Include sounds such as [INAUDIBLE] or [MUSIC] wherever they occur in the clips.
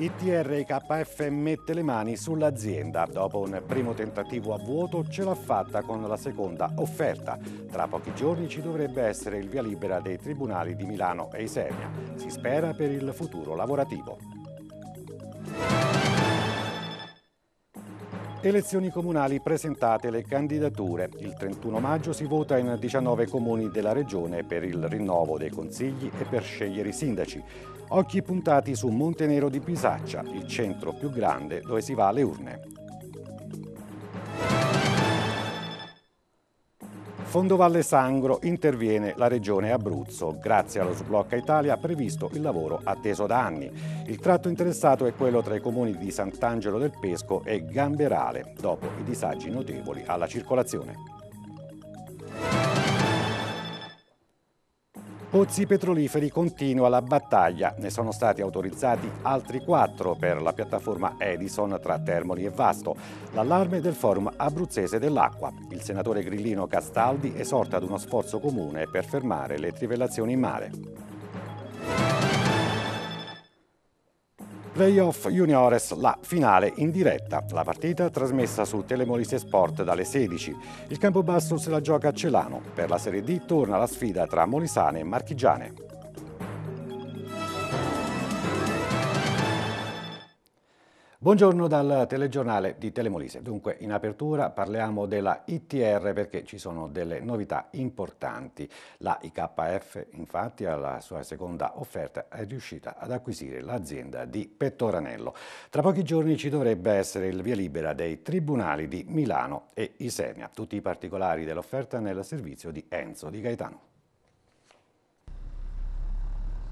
ITR KF mette le mani sull'azienda. Dopo un primo tentativo a vuoto ce l'ha fatta con la seconda offerta. Tra pochi giorni ci dovrebbe essere il via libera dei tribunali di Milano e Isernia. Si spera per il futuro lavorativo. Elezioni comunali presentate le candidature. Il 31 maggio si vota in 19 comuni della regione per il rinnovo dei consigli e per scegliere i sindaci. Occhi puntati su Montenero di Pisaccia, il centro più grande dove si va alle urne. Fondo Valle Sangro interviene la regione Abruzzo. Grazie allo sblocca Italia ha previsto il lavoro atteso da anni. Il tratto interessato è quello tra i comuni di Sant'Angelo del Pesco e Gamberale, dopo i disagi notevoli alla circolazione. Pozzi petroliferi continua la battaglia, ne sono stati autorizzati altri quattro per la piattaforma Edison tra Termoli e Vasto. L'allarme del forum abruzzese dell'acqua. Il senatore grillino Castaldi esorta ad uno sforzo comune per fermare le trivellazioni in mare. Playoff Juniores, la finale in diretta. La partita trasmessa su Telemolise Sport dalle 16. Il campo basso se la gioca a Celano. Per la Serie D torna la sfida tra Molisane e Marchigiane. Buongiorno dal telegiornale di Telemolise. Dunque, in apertura parliamo della ITR perché ci sono delle novità importanti. La IKF, infatti, alla sua seconda offerta è riuscita ad acquisire l'azienda di Pettoranello. Tra pochi giorni ci dovrebbe essere il via libera dei tribunali di Milano e Isernia. Tutti i particolari dell'offerta nel servizio di Enzo Di Gaetano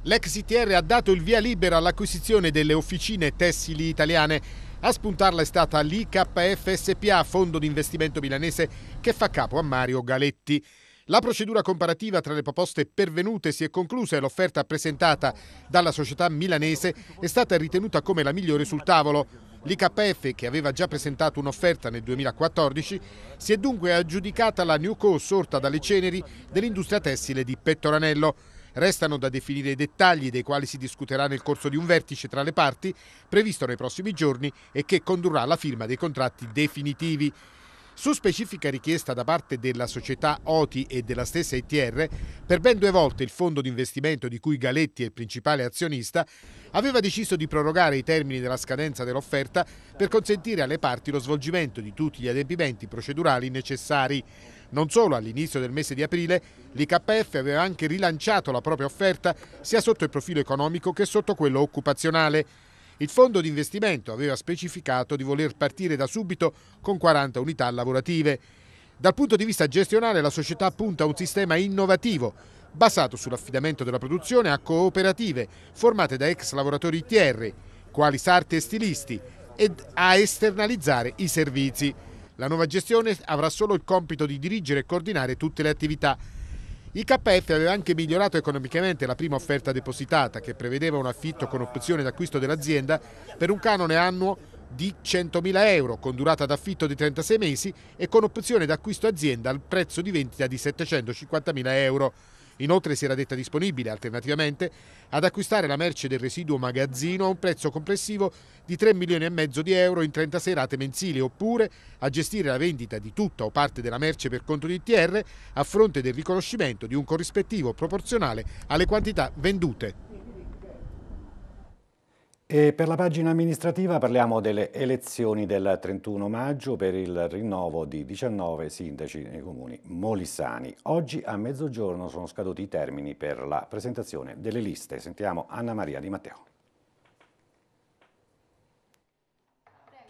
l'ex ITR ha dato il via libera all'acquisizione delle officine tessili italiane. A spuntarla è stata l'IKF SPA, fondo di investimento milanese che fa capo a Mario Galetti. La procedura comparativa tra le proposte pervenute si è conclusa e l'offerta presentata dalla società milanese è stata ritenuta come la migliore sul tavolo. L'IKF, che aveva già presentato un'offerta nel 2014, si è dunque aggiudicata la New Co sorta dalle ceneri dell'industria tessile di Pettoranello. Restano da definire i dettagli dei quali si discuterà nel corso di un vertice tra le parti, previsto nei prossimi giorni e che condurrà alla firma dei contratti definitivi. Su specifica richiesta da parte della società OTI e della stessa ITR, per ben due volte il fondo di investimento di cui Galetti è il principale azionista aveva deciso di prorogare i termini della scadenza dell'offerta per consentire alle parti lo svolgimento di tutti gli adempimenti procedurali necessari. Non solo, all'inizio del mese di aprile l'IKF aveva anche rilanciato la propria offerta sia sotto il profilo economico che sotto quello occupazionale. Il fondo di investimento aveva specificato di voler partire da subito con 40 unità lavorative. Dal punto di vista gestionale la società punta a un sistema innovativo basato sull'affidamento della produzione a cooperative formate da ex lavoratori ITR, quali sarti e stilisti, ed a esternalizzare i servizi. La nuova gestione avrà solo il compito di dirigere e coordinare tutte le attività. Il KF aveva anche migliorato economicamente la prima offerta depositata che prevedeva un affitto con opzione d'acquisto dell'azienda per un canone annuo di 100.000 euro con durata d'affitto di 36 mesi e con opzione d'acquisto azienda al prezzo di vendita di 750.000 euro. Inoltre si era detta disponibile, alternativamente, ad acquistare la merce del residuo magazzino a un prezzo complessivo di 3 milioni e mezzo di euro in 30 serate mensili, oppure a gestire la vendita di tutta o parte della merce per conto di TR a fronte del riconoscimento di un corrispettivo proporzionale alle quantità vendute. E per la pagina amministrativa parliamo delle elezioni del 31 maggio per il rinnovo di 19 sindaci nei comuni molissani. Oggi a mezzogiorno sono scaduti i termini per la presentazione delle liste. Sentiamo Anna Maria Di Matteo.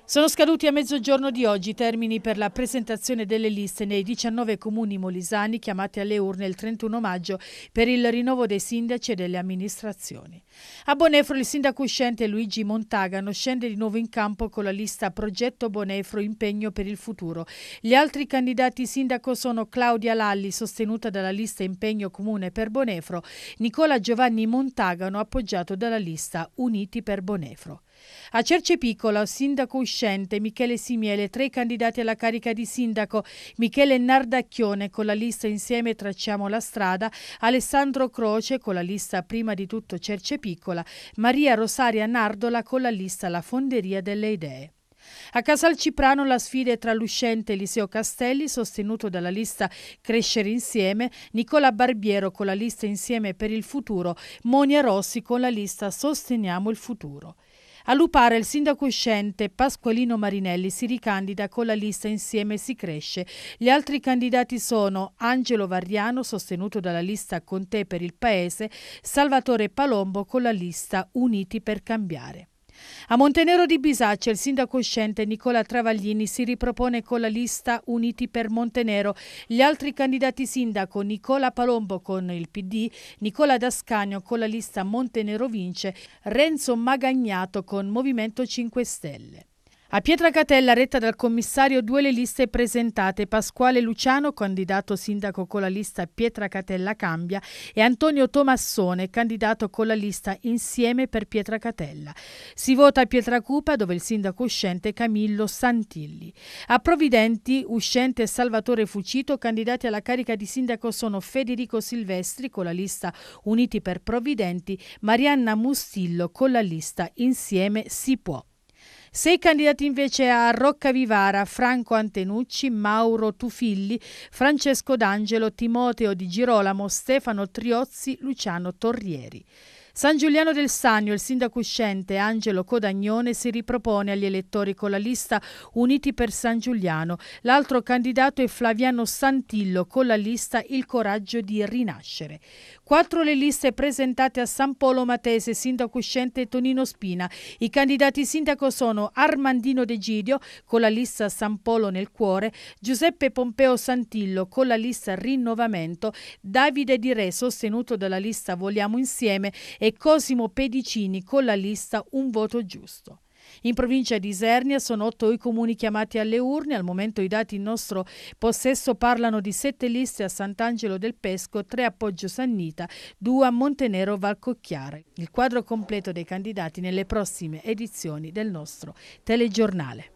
Sono scaduti a mezzogiorno di oggi i termini per la presentazione delle liste nei 19 comuni molisani chiamati alle urne il 31 maggio per il rinnovo dei sindaci e delle amministrazioni. A Bonefro il sindaco uscente Luigi Montagano scende di nuovo in campo con la lista Progetto Bonefro Impegno per il futuro. Gli altri candidati sindaco sono Claudia Lalli, sostenuta dalla lista Impegno Comune per Bonefro, Nicola Giovanni Montagano, appoggiato dalla lista Uniti per Bonefro. A Cerce Piccola, sindaco uscente Michele Simiele, tre candidati alla carica di sindaco, Michele Nardacchione con la lista Insieme Tracciamo la strada, Alessandro Croce con la lista Prima di tutto Cerce Piccola, Maria Rosaria Nardola con la lista La Fonderia delle Idee. A Casalciprano la sfida è tra l'uscente Eliseo Castelli, sostenuto dalla lista Crescere Insieme, Nicola Barbiero con la lista Insieme per il Futuro, Monia Rossi con la lista Sosteniamo il Futuro. A Lupara il sindaco uscente Pasqualino Marinelli si ricandida con la lista Insieme si cresce. Gli altri candidati sono Angelo Variano, sostenuto dalla lista Con te per il Paese, Salvatore Palombo con la lista Uniti per cambiare. A Montenero di Bisaccia il sindaco uscente Nicola Travaglini si ripropone con la lista Uniti per Montenero. Gli altri candidati sindaco Nicola Palombo con il PD, Nicola Dascagno con la lista Montenero Vince, Renzo Magagnato con Movimento 5 Stelle. A Pietracatella, retta dal commissario, due le liste presentate, Pasquale Luciano, candidato sindaco con la lista Pietracatella Cambia, e Antonio Tomassone, candidato con la lista Insieme per Pietracatella. Si vota a Pietracupa, dove il sindaco uscente è Camillo Santilli. A Providenti, uscente Salvatore Fucito, candidati alla carica di sindaco sono Federico Silvestri con la lista Uniti per Providenti, Marianna Mustillo con la lista Insieme si può. Sei candidati invece a Rocca Vivara, Franco Antenucci, Mauro Tufilli, Francesco D'Angelo, Timoteo Di Girolamo, Stefano Triozzi, Luciano Torrieri. San Giuliano del Sannio, il sindaco uscente Angelo Codagnone si ripropone agli elettori con la lista Uniti per San Giuliano. L'altro candidato è Flaviano Santillo con la lista Il coraggio di rinascere. Quattro le liste presentate a San Polo Matese, sindaco uscente Tonino Spina. I candidati sindaco sono Armandino De Gidio con la lista San Polo nel cuore, Giuseppe Pompeo Santillo con la lista Rinnovamento, Davide Di Re sostenuto dalla lista Vogliamo insieme e e Cosimo Pedicini con la lista Un voto giusto. In provincia di Isernia sono otto i comuni chiamati alle urne. Al momento i dati in nostro possesso parlano di sette liste a Sant'Angelo del Pesco, tre a Poggio Sannita, due a Montenero Valcocchiare. Il quadro completo dei candidati nelle prossime edizioni del nostro telegiornale.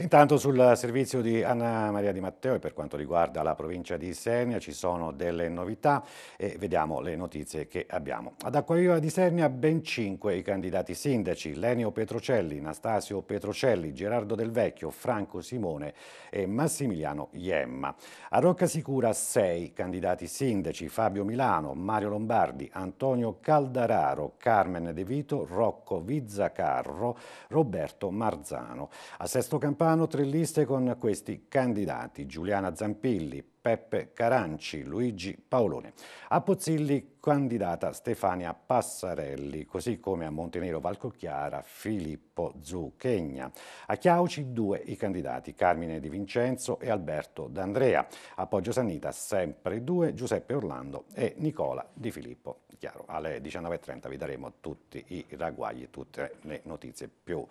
Intanto sul servizio di Anna Maria Di Matteo e per quanto riguarda la provincia di Isernia ci sono delle novità e vediamo le notizie che abbiamo. Ad Acquaviva di Isernia ben cinque i candidati sindaci, Lenio Petrocelli, Nastasio Petrocelli, Gerardo Del Vecchio, Franco Simone e Massimiliano Iemma. A Rocca Sicura sei candidati sindaci, Fabio Milano, Mario Lombardi, Antonio Caldararo, Carmen De Vito, Rocco Vizzacarro, Roberto Marzano. A Sesto Campano Alfano tre liste con questi candidati. Giuliana Zampilli, Peppe Caranci, Luigi Paolone. A Pozzilli candidata Stefania Passarelli, così come a Montenero Valcocchiara Filippo Zucchegna. A Chiauci due i candidati, Carmine Di Vincenzo e Alberto D'Andrea. A Poggio Sanita sempre due, Giuseppe Orlando e Nicola Di Filippo. Chiaro, alle 19.30 vi daremo tutti i ragguagli, tutte le notizie più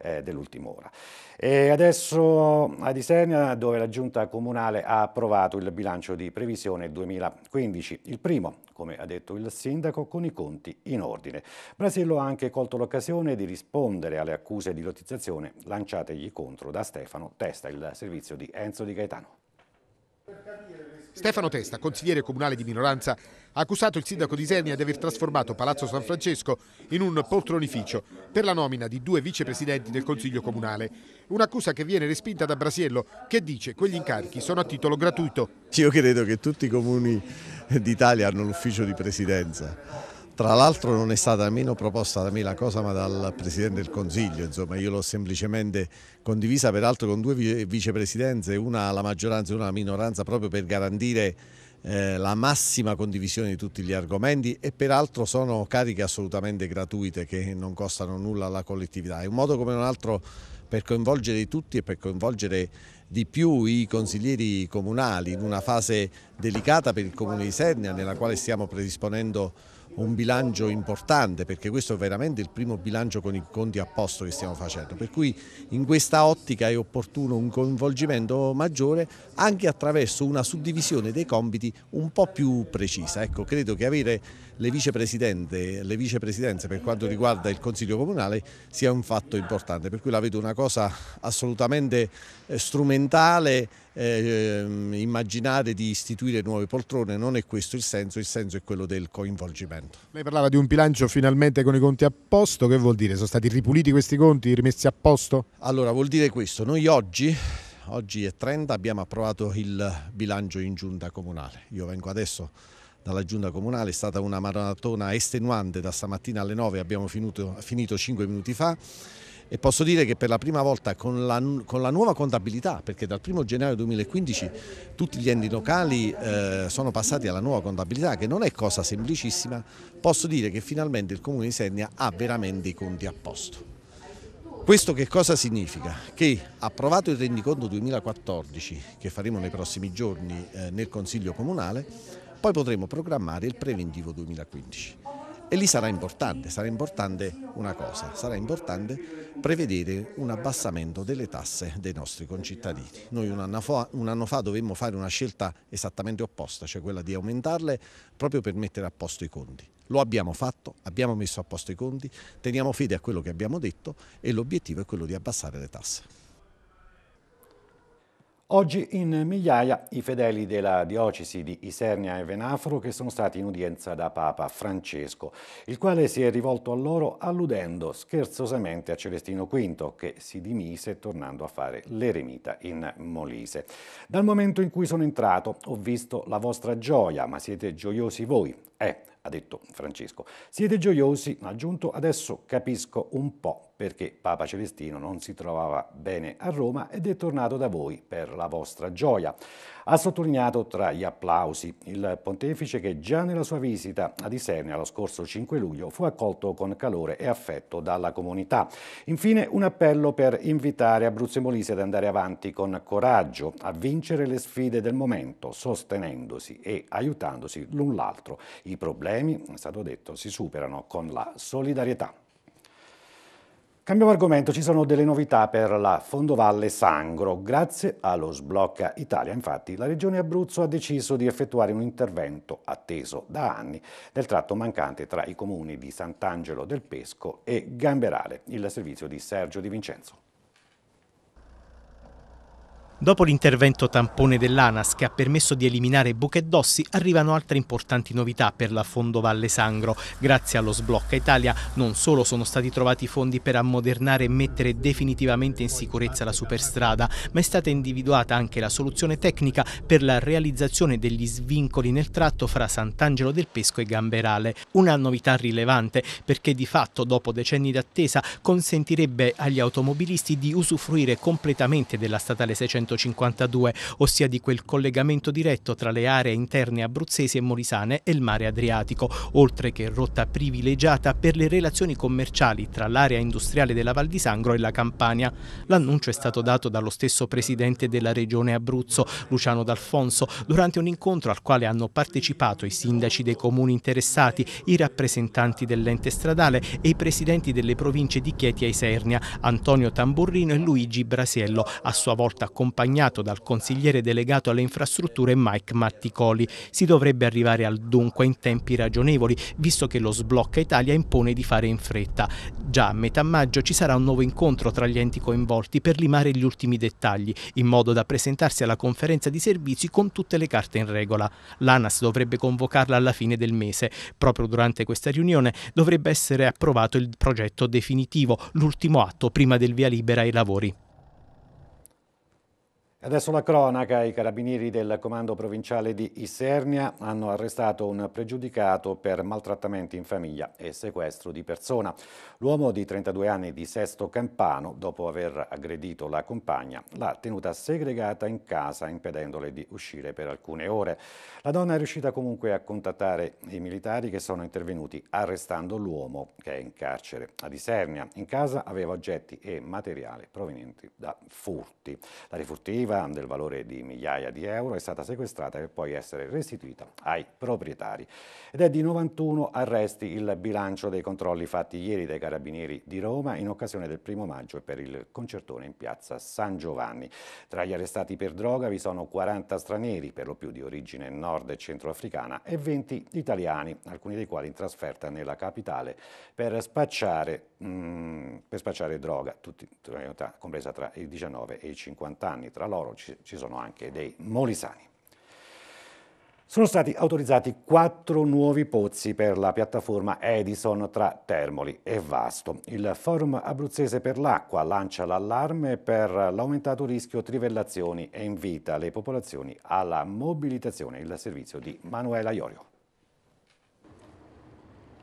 eh, dell'ultima ora. E adesso ad Isernia, dove la giunta comunale ha approvato approvato il bilancio di previsione 2015, il primo, come ha detto il sindaco, con i conti in ordine. Brasillo ha anche colto l'occasione di rispondere alle accuse di lottizzazione lanciategli contro da Stefano Testa, il servizio di Enzo Di Gaetano. Stefano Testa, consigliere comunale di minoranza, ha accusato il sindaco di Isernia di aver trasformato Palazzo San Francesco in un poltronificio per la nomina di due vicepresidenti del Consiglio Comunale un'accusa che viene respinta da Brasiello che dice quegli incarichi sono a titolo gratuito. Io credo che tutti i comuni d'Italia hanno l'ufficio di presidenza. Tra l'altro non è stata nemmeno proposta da me la cosa ma dal Presidente del Consiglio, insomma io l'ho semplicemente condivisa peraltro con due vicepresidenze, una alla maggioranza e una alla minoranza proprio per garantire eh, la massima condivisione di tutti gli argomenti e peraltro sono cariche assolutamente gratuite che non costano nulla alla collettività. È un modo come un altro per coinvolgere tutti e per coinvolgere di più i consiglieri comunali in una fase delicata per il Comune di Sernia nella quale stiamo predisponendo un bilancio importante perché questo è veramente il primo bilancio con i conti a posto che stiamo facendo, per cui in questa ottica è opportuno un coinvolgimento maggiore anche attraverso una suddivisione dei compiti un po' più precisa. Ecco, credo che avere le, vicepresidente, le vicepresidenze per quanto riguarda il Consiglio Comunale sia un fatto importante, per cui la vedo una cosa assolutamente eh, strumentale eh, immaginare di istituire nuove poltrone, non è questo il senso, il senso è quello del coinvolgimento. Lei parlava di un bilancio finalmente con i conti a posto, che vuol dire? Sono stati ripuliti questi conti, rimessi a posto? Allora vuol dire questo, noi oggi oggi è 30, abbiamo approvato il bilancio in giunta comunale. Io vengo adesso dalla giunta comunale, è stata una maratona estenuante da stamattina alle 9, abbiamo finito, finito 5 minuti fa e posso dire che per la prima volta con la, con la nuova contabilità, perché dal 1 gennaio 2015 tutti gli enti locali eh, sono passati alla nuova contabilità, che non è cosa semplicissima, posso dire che finalmente il Comune di Sennia ha veramente i conti a posto. Questo che cosa significa? Che approvato il rendiconto 2014 che faremo nei prossimi giorni eh, nel Consiglio Comunale, poi potremo programmare il preventivo 2015. E lì sarà importante, sarà importante una cosa, sarà importante prevedere un abbassamento delle tasse dei nostri concittadini. Noi un anno fa, un anno fa dovemmo fare una scelta esattamente opposta, cioè quella di aumentarle proprio per mettere a posto i conti. Lo abbiamo fatto, abbiamo messo a posto i conti, teniamo fede a quello che abbiamo detto e l'obiettivo è quello di abbassare le tasse. Oggi in migliaia i fedeli della diocesi di Isernia e Venafro che sono stati in udienza da Papa Francesco, il quale si è rivolto a loro alludendo scherzosamente a Celestino V che si dimise tornando a fare l'eremita in Molise. Dal momento in cui sono entrato ho visto la vostra gioia, ma siete gioiosi voi. Eh, ha detto Francesco. Siete gioiosi, ha aggiunto, adesso capisco un po' perché Papa Celestino non si trovava bene a Roma ed è tornato da voi per la vostra gioia. Ha sottolineato tra gli applausi il pontefice che già nella sua visita ad Isernia lo scorso 5 luglio fu accolto con calore e affetto dalla comunità. Infine un appello per invitare Abruzzo e Molise ad andare avanti con coraggio, a vincere le sfide del momento, sostenendosi e aiutandosi l'un l'altro. I problemi, è stato detto, si superano con la solidarietà. Cambiamo argomento, ci sono delle novità per la Fondovalle Sangro. Grazie allo Sblocca Italia, infatti, la Regione Abruzzo ha deciso di effettuare un intervento atteso da anni del tratto mancante tra i comuni di Sant'Angelo del Pesco e Gamberale, il servizio di Sergio Di Vincenzo. Dopo l'intervento tampone dell'ANAS che ha permesso di eliminare buche e dossi, arrivano altre importanti novità per la Fondo Valle Sangro. Grazie allo Sblocca Italia non solo sono stati trovati fondi per ammodernare e mettere definitivamente in sicurezza la superstrada, ma è stata individuata anche la soluzione tecnica per la realizzazione degli svincoli nel tratto fra Sant'Angelo del Pesco e Gamberale. Una novità rilevante perché di fatto dopo decenni d'attesa consentirebbe agli automobilisti di usufruire completamente della statale 600 1952, ossia di quel collegamento diretto tra le aree interne abruzzesi e morisane e il mare Adriatico, oltre che rotta privilegiata per le relazioni commerciali tra l'area industriale della Val di Sangro e la Campania. L'annuncio è stato dato dallo stesso presidente della regione Abruzzo, Luciano D'Alfonso, durante un incontro al quale hanno partecipato i sindaci dei comuni interessati, i rappresentanti dell'ente stradale e i presidenti delle province di Chieti e Isernia, Antonio Tamburrino e Luigi Brasiello, a sua volta accompagnati accompagnato dal consigliere delegato alle infrastrutture Mike Matticoli. Si dovrebbe arrivare al dunque in tempi ragionevoli, visto che lo sblocca Italia impone di fare in fretta. Già a metà maggio ci sarà un nuovo incontro tra gli enti coinvolti per limare gli ultimi dettagli, in modo da presentarsi alla conferenza di servizi con tutte le carte in regola. L'ANAS dovrebbe convocarla alla fine del mese. Proprio durante questa riunione dovrebbe essere approvato il progetto definitivo, l'ultimo atto prima del via libera ai lavori. Adesso la cronaca, i carabinieri del comando provinciale di Isernia hanno arrestato un pregiudicato per maltrattamenti in famiglia e sequestro di persona. L'uomo di 32 anni di Sesto Campano, dopo aver aggredito la compagna, l'ha tenuta segregata in casa impedendole di uscire per alcune ore. La donna è riuscita comunque a contattare i militari che sono intervenuti arrestando l'uomo che è in carcere a Isernia. In casa aveva oggetti e materiale provenienti da furti. La rifurtiva lavorativa del valore di migliaia di euro è stata sequestrata per poi essere restituita ai proprietari. Ed è di 91 arresti il bilancio dei controlli fatti ieri dai carabinieri di Roma in occasione del primo maggio per il concertone in piazza San Giovanni. Tra gli arrestati per droga vi sono 40 stranieri, per lo più di origine nord e centroafricana, e 20 italiani, alcuni dei quali in trasferta nella capitale per spacciare, mh, mm, per spacciare droga, tutti, compresa tra i 19 e i 50 anni, tra loro Moro, ci, ci sono anche dei molisani. Sono stati autorizzati quattro nuovi pozzi per la piattaforma Edison tra Termoli e Vasto. Il Forum Abruzzese per l'Acqua lancia l'allarme per l'aumentato rischio trivellazioni e invita le popolazioni alla mobilitazione. Il servizio di Manuela Iorio.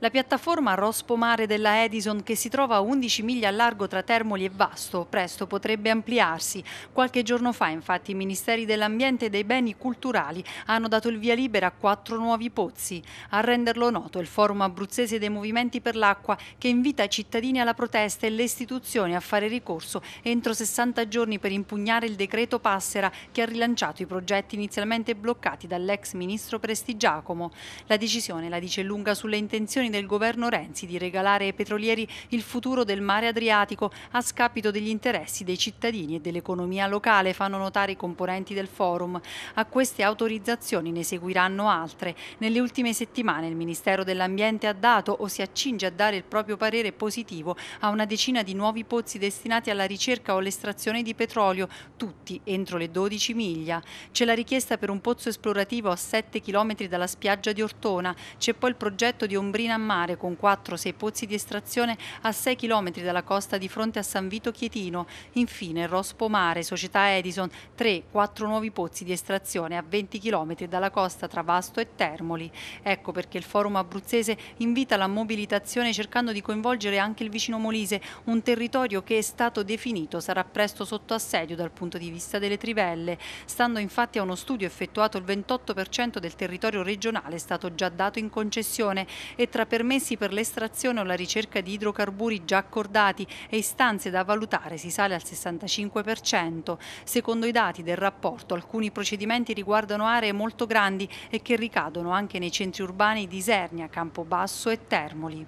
La piattaforma Rospomare della Edison, che si trova a 11 miglia a largo tra Termoli e Vasto, presto potrebbe ampliarsi. Qualche giorno fa, infatti, i Ministeri dell'Ambiente e dei Beni Culturali hanno dato il via libera a quattro nuovi pozzi. A renderlo noto il Forum Abruzzese dei Movimenti per l'Acqua, che invita i cittadini alla protesta e le istituzioni a fare ricorso entro 60 giorni per impugnare il decreto Passera, che ha rilanciato i progetti inizialmente bloccati dall'ex ministro Prestigiacomo. La decisione la dice lunga sulle intenzioni intenzioni del governo Renzi di regalare ai petrolieri il futuro del mare Adriatico a scapito degli interessi dei cittadini e dell'economia locale, fanno notare i componenti del forum. A queste autorizzazioni ne seguiranno altre. Nelle ultime settimane il Ministero dell'Ambiente ha dato o si accinge a dare il proprio parere positivo a una decina di nuovi pozzi destinati alla ricerca o all'estrazione di petrolio, tutti entro le 12 miglia. C'è la richiesta per un pozzo esplorativo a 7 km dalla spiaggia di Ortona, c'è poi il progetto di Ombrina mare con 4-6 pozzi di estrazione a 6 km dalla costa di fronte a San Vito Chietino. Infine Rospo Mare, società Edison, 3-4 nuovi pozzi di estrazione a 20 km dalla costa tra Vasto e Termoli. Ecco perché il forum abruzzese invita la mobilitazione cercando di coinvolgere anche il vicino Molise, un territorio che è stato definito sarà presto sotto assedio dal punto di vista delle trivelle. Stando infatti a uno studio effettuato il 28% del territorio regionale è stato già dato in concessione e tra permessi per l'estrazione o la ricerca di idrocarburi già accordati e istanze da valutare si sale al 65%. Secondo i dati del rapporto alcuni procedimenti riguardano aree molto grandi e che ricadono anche nei centri urbani di Isernia, Campobasso e Termoli.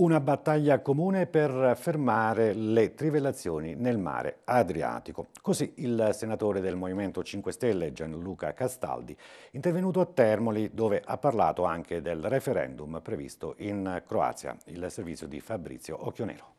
Una battaglia comune per fermare le trivellazioni nel mare Adriatico. Così il senatore del Movimento 5 Stelle Gianluca Castaldi, intervenuto a Termoli dove ha parlato anche del referendum previsto in Croazia, il servizio di Fabrizio Occhionero.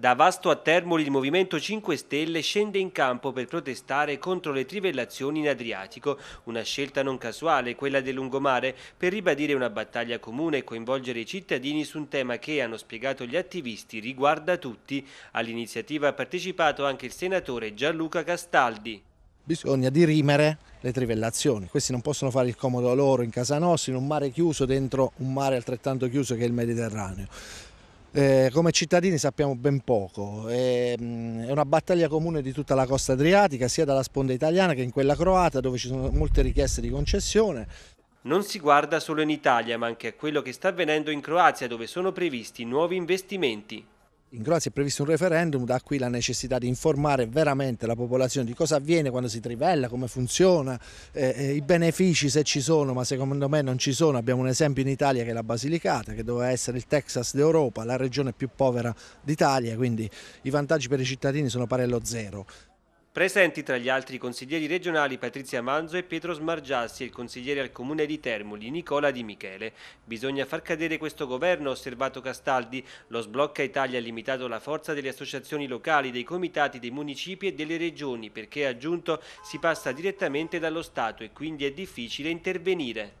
Da Vasto a Termoli il Movimento 5 Stelle scende in campo per protestare contro le trivellazioni in Adriatico, una scelta non casuale, quella del lungomare, per ribadire una battaglia comune e coinvolgere i cittadini su un tema che, hanno spiegato gli attivisti, riguarda tutti. All'iniziativa ha partecipato anche il senatore Gianluca Castaldi bisogna dirimere le trivellazioni. Questi non possono fare il comodo loro in casa nostra, in un mare chiuso, dentro un mare altrettanto chiuso che è il Mediterraneo. Eh, come cittadini sappiamo ben poco, è, ehm, è una battaglia comune di tutta la costa adriatica, sia dalla sponda italiana che in quella croata dove ci sono molte richieste di concessione. Non si guarda solo in Italia ma anche a quello che sta avvenendo in Croazia dove sono previsti nuovi investimenti in Croazia è previsto un referendum, da qui la necessità di informare veramente la popolazione di cosa avviene quando si trivella, come funziona, eh, eh, i benefici se ci sono, ma secondo me non ci sono. Abbiamo un esempio in Italia che è la Basilicata, che doveva essere il Texas d'Europa, la regione più povera d'Italia, quindi i vantaggi per i cittadini sono pari allo zero. Presenti tra gli altri i consiglieri regionali Patrizia Manzo e Pietro Smargiassi e il consigliere al comune di Termoli Nicola Di Michele. Bisogna far cadere questo governo, ha osservato Castaldi. Lo sblocca Italia ha limitato la forza delle associazioni locali, dei comitati, dei municipi e delle regioni perché, ha aggiunto, si passa direttamente dallo Stato e quindi è difficile intervenire.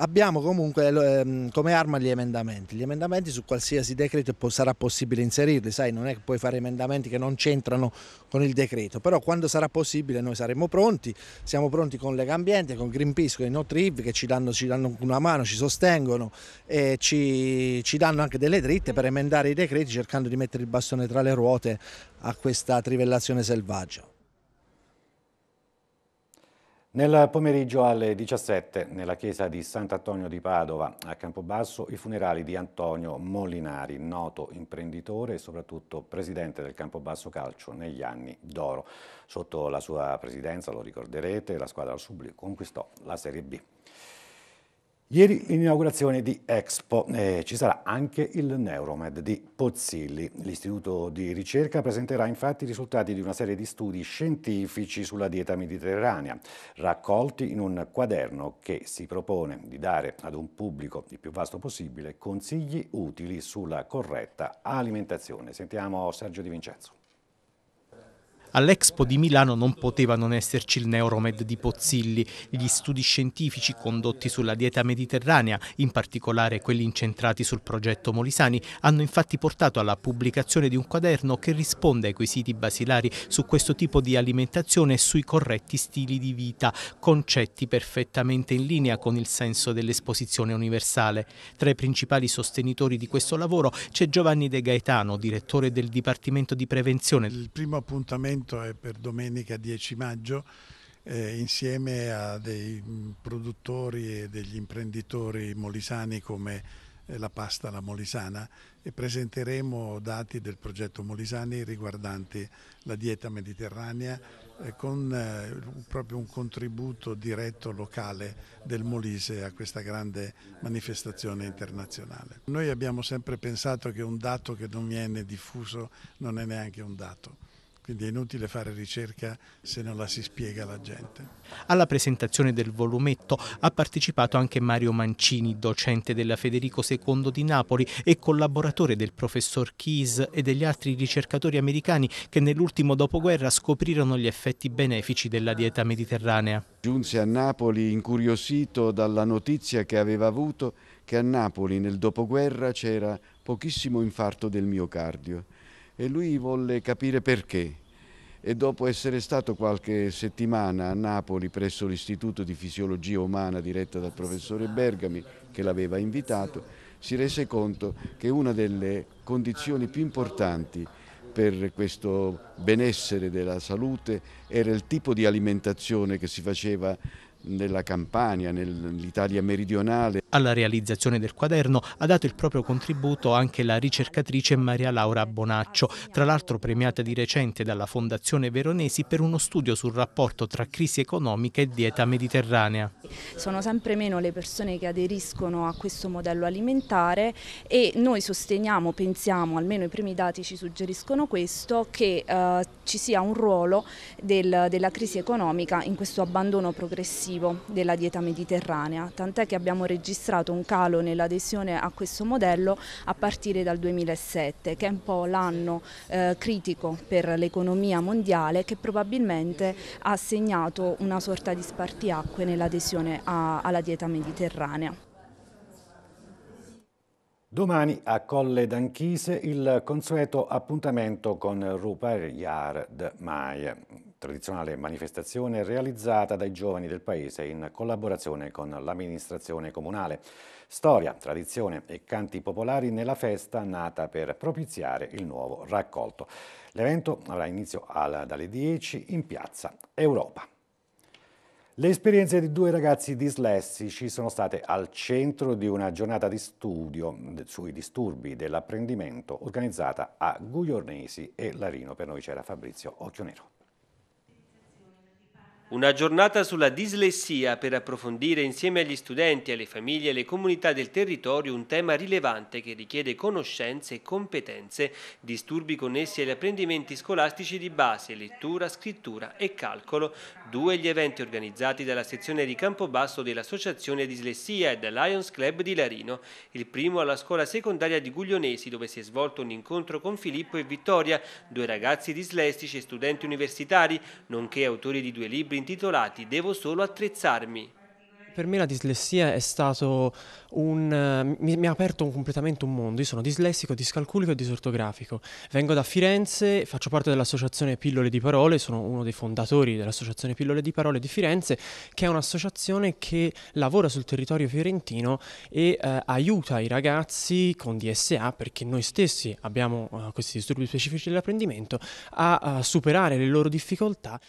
Abbiamo comunque ehm, come arma gli emendamenti, gli emendamenti su qualsiasi decreto sarà possibile inserirli, sai non è che puoi fare emendamenti che non c'entrano con il decreto, però quando sarà possibile noi saremo pronti, siamo pronti con Legambiente, con Greenpeace, con i Notriv che ci danno, ci danno, una mano, ci sostengono e ci, ci danno anche delle dritte per emendare i decreti cercando di mettere il bastone tra le ruote a questa trivellazione selvaggia. Nel pomeriggio alle 17, nella chiesa di Sant'Antonio di Padova, a Campobasso, i funerali di Antonio Molinari, noto imprenditore e soprattutto presidente del Campobasso Calcio negli anni d'oro. Sotto la sua presidenza, lo ricorderete, la squadra al Subli conquistò la Serie B. Ieri l'inaugurazione di Expo eh, ci sarà anche il Neuromed di Pozzilli. L'istituto di ricerca presenterà infatti i risultati di una serie di studi scientifici sulla dieta mediterranea, raccolti in un quaderno che si propone di dare ad un pubblico il più vasto possibile consigli utili sulla corretta alimentazione. Sentiamo Sergio Di Vincenzo. All'Expo di Milano non poteva non esserci il Neuromed di Pozzilli, gli studi scientifici condotti sulla dieta mediterranea, in particolare quelli incentrati sul progetto Molisani, hanno infatti portato alla pubblicazione di un quaderno che risponde ai quesiti basilari su questo tipo di alimentazione e sui corretti stili di vita, concetti perfettamente in linea con il senso dell'esposizione universale. Tra i principali sostenitori di questo lavoro c'è Giovanni De Gaetano, direttore del Dipartimento di Prevenzione. Il primo appuntamento appuntamento è per domenica 10 maggio eh, insieme a dei mm, produttori e degli imprenditori molisani come eh, la pasta alla molisana e presenteremo dati del progetto Molisani riguardanti la dieta mediterranea eh, con eh, proprio un contributo diretto locale del Molise a questa grande manifestazione internazionale. Noi abbiamo sempre pensato che un dato che non viene diffuso non è neanche un dato. Quindi è inutile fare ricerca se non la si spiega alla gente. Alla presentazione del volumetto ha partecipato anche Mario Mancini, docente della Federico II di Napoli e collaboratore del professor Keys e degli altri ricercatori americani che nell'ultimo dopoguerra scoprirono gli effetti benefici della dieta mediterranea. Giunse a Napoli incuriosito dalla notizia che aveva avuto che a Napoli nel dopoguerra c'era pochissimo infarto del miocardio e lui volle capire perché e dopo essere stato qualche settimana a Napoli presso l'Istituto di Fisiologia Umana diretta dal professore Bergami che l'aveva invitato, si rese conto che una delle condizioni più importanti per questo benessere della salute era il tipo di alimentazione che si faceva nella Campania, nell'Italia meridionale. Alla realizzazione del quaderno ha dato il proprio contributo anche la ricercatrice Maria Laura Bonaccio, tra l'altro premiata di recente dalla Fondazione Veronesi per uno studio sul rapporto tra crisi economica e dieta mediterranea. Sono sempre meno le persone che aderiscono a questo modello alimentare e noi sosteniamo, pensiamo, almeno i primi dati ci suggeriscono questo, che eh, ci sia un ruolo del, della crisi economica in questo abbandono progressivo della dieta mediterranea, tant'è che abbiamo registrato un calo nell'adesione a questo modello a partire dal 2007, che è un po' l'anno eh, critico per l'economia mondiale che probabilmente ha segnato una sorta di spartiacque nell'adesione alla dieta mediterranea. Domani a Colle d'Anchise il consueto appuntamento con Rupert Yard Mai, tradizionale manifestazione realizzata dai giovani del paese in collaborazione con l'amministrazione comunale. Storia, tradizione e canti popolari nella festa nata per propiziare il nuovo raccolto. L'evento avrà inizio alla, dalle 10 in piazza Europa. Le esperienze di due ragazzi dislessici sono state al centro di una giornata di studio sui disturbi dell'apprendimento organizzata a Gugliornesi e Larino. Per noi c'era Fabrizio Occhionero. Una giornata sulla dislessia per approfondire insieme agli studenti, alle famiglie e alle comunità del territorio un tema rilevante che richiede conoscenze e competenze, disturbi connessi agli apprendimenti scolastici di base, lettura, scrittura e calcolo, due gli eventi organizzati dalla sezione di Campobasso dell'Associazione Dislessia e dal Lions Club di Larino, il primo alla scuola secondaria di Guglionesi dove si è svolto un incontro con Filippo e Vittoria, due ragazzi dislessici e studenti universitari, nonché autori di due libri intitolati Devo solo attrezzarmi. Per me la dislessia è stato un... Eh, mi, mi ha aperto un, completamente un mondo. Io sono dislessico, discalculico e disortografico. Vengo da Firenze, faccio parte dell'associazione Pillole di Parole, sono uno dei fondatori dell'associazione Pillole di Parole di Firenze, che è un'associazione che lavora sul territorio fiorentino e eh, aiuta i ragazzi con DSA, perché noi stessi abbiamo eh, questi disturbi specifici dell'apprendimento, a, a superare le loro difficoltà.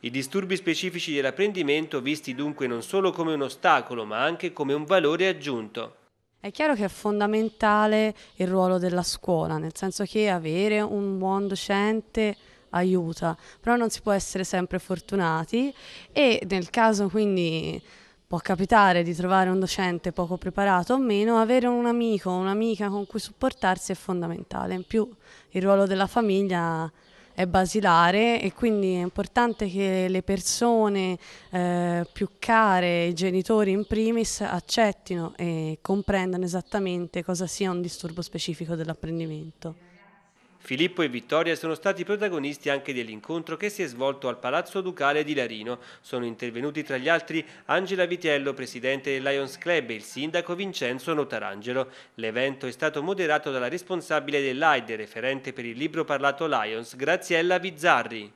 I disturbi specifici dell'apprendimento visti dunque non solo come un ostacolo ma anche come un valore aggiunto. È chiaro che è fondamentale il ruolo della scuola, nel senso che avere un buon docente aiuta, però non si può essere sempre fortunati e nel caso quindi può capitare di trovare un docente poco preparato o meno, avere un amico o un'amica con cui supportarsi è fondamentale, in più il ruolo della famiglia è basilare e quindi è importante che le persone eh, più care, i genitori in primis, accettino e comprendano esattamente cosa sia un disturbo specifico dell'apprendimento. Filippo e Vittoria sono stati protagonisti anche dell'incontro che si è svolto al Palazzo Ducale di Larino. Sono intervenuti tra gli altri Angela Vitiello, presidente del Lions Club e il sindaco Vincenzo Notarangelo. L'evento è stato moderato dalla responsabile dell'AIDE, referente per il libro parlato Lions, Graziella Vizzarri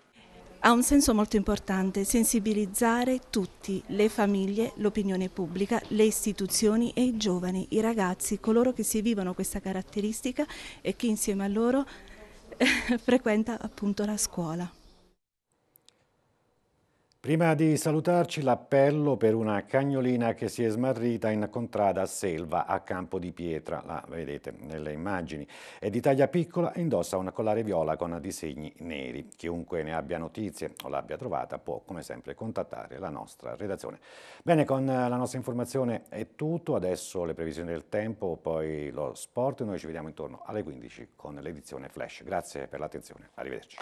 ha un senso molto importante, sensibilizzare tutti, le famiglie, l'opinione pubblica, le istituzioni e i giovani, i ragazzi, coloro che si vivono questa caratteristica e che insieme a loro [LAUGHS] frequenta appunto la scuola. Prima di salutarci l'appello per una cagnolina che si è smarrita in contrada selva a Campo di Pietra, la vedete nelle immagini, è di taglia piccola e indossa un collare viola con disegni neri. Chiunque ne abbia notizie o l'abbia trovata può come sempre contattare la nostra redazione. Bene, con la nostra informazione è tutto, adesso le previsioni del tempo, poi lo sport, e noi ci vediamo intorno alle 15 con l'edizione Flash. Grazie per l'attenzione, arrivederci.